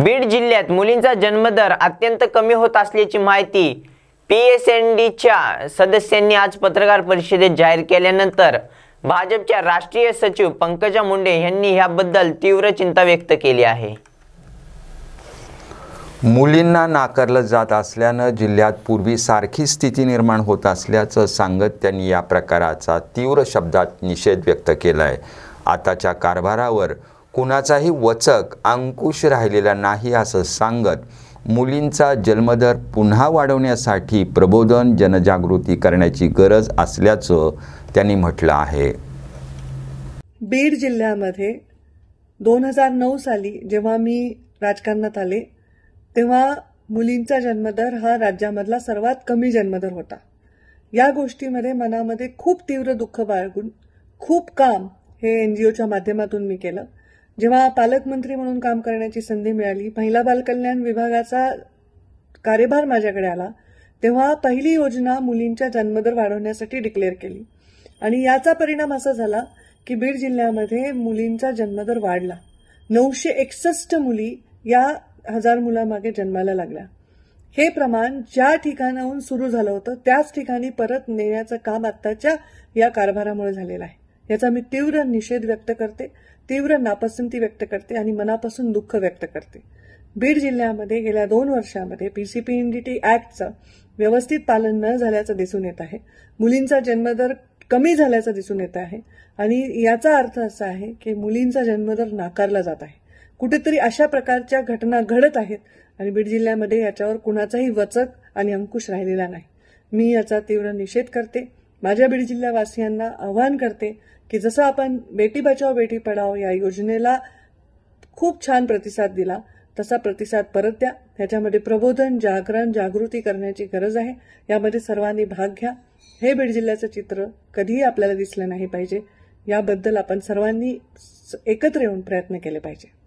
बीड जिल्ह्यात मुलींचा जन्मदर अत्यंत कमी होत असल्याची माहिती पी एस एन डीच्या सदस्यांनी आज पत्रकार परिषदेत जाहीर केल्यानंतर भाजपच्या राष्ट्रीय सचिव पंकजा मुंडे यांनी ह्याबद्दल तीव्र चिंता व्यक्त केली आहे मुलींना नाकारलं जात असल्यानं जिल्ह्यात पूर्वी सारखी स्थिती निर्माण होत असल्याचं सांगत त्यांनी या प्रकाराचा तीव्र शब्दात निषेध व्यक्त केला आहे आताच्या कारभारावर कुणाचाही वचक अंकुश राहिलेला नाही असं सांगत मुलींचा जन्मदर पुन्हा वाढवण्यासाठी प्रबोधन जनजागृती करण्याची गरज असल्याचं त्यांनी म्हटलं आहे बीड जिल्ह्यामध्ये दोन हजार नऊ साली जेव्हा मी राजकारणात आले तेव्हा मुलींचा जन्मदर हा राज्यामधला सर्वात कमी जन्मदर होता या गोष्टीमध्ये मनामध्ये खूप तीव्र दुःख बाळगून खूप काम हे एन जी ओच्या माध्यमातून मी केलं जेव्हा पालकमंत्री म्हणून काम करण्याची संधी मिळाली महिला बालकल्याण विभागाचा कार्यभार माझ्याकडे आला तेव्हा पहिली योजना मुलींच्या जन्मदर वाढवण्यासाठी डिक्लेअर केली आणि याचा परिणाम असा झाला की बीड जिल्ह्यामध्ये मुलींचा जन्मदर वाढला नऊशे एकसष्ट मुली या हजार मुलामागे जन्माला लागल्या हे प्रमाण ज्या ठिकाणाहून सुरू झालं होतं त्याच ठिकाणी परत नेण्याचं काम आत्ताच्या या कारभारामुळे झालेलं आहे याचा मी तीव्र निषेध व्यक्त करते तीव्र नापसंती व्यक्त करते आणि मनापासून दुःख व्यक्त करते बीड जिल्ह्यामध्ये गेल्या दोन वर्षांमध्ये पीसीपी एनडीटी अॅक्टचं व्यवस्थित पालन न झाल्याचं दिसून येत आहे मुलींचा जन्मदर कमी झाल्याचं दिसून येत आहे आणि याचा अर्थ असा आहे की मुलींचा जन्मदर नाकारला जात आहे कुठेतरी अशा प्रकारच्या घटना घडत आहेत आणि बीड जिल्ह्यामध्ये याच्यावर कुणाचाही वचक आणि अंकुश राहिलेला नाही मी याचा तीव्र निषेध करते माझ्या बीड जिल्हावासियांना आव्हान करते की जसं आपण बेटी बचाव बेटी पढाओ या योजनेला खूप छान प्रतिसाद दिला तसा प्रतिसाद परत द्या त्याच्यामध्ये प्रबोधन जागरण जागृती करण्याची गरज आहे यामध्ये सर्वांनी भाग घ्या हे बीड जिल्ह्याचं चित्र कधीही आपल्याला दिसलं नाही पाहिजे याबद्दल आपण सर्वांनी एकत्र येऊन प्रयत्न केले पाहिजे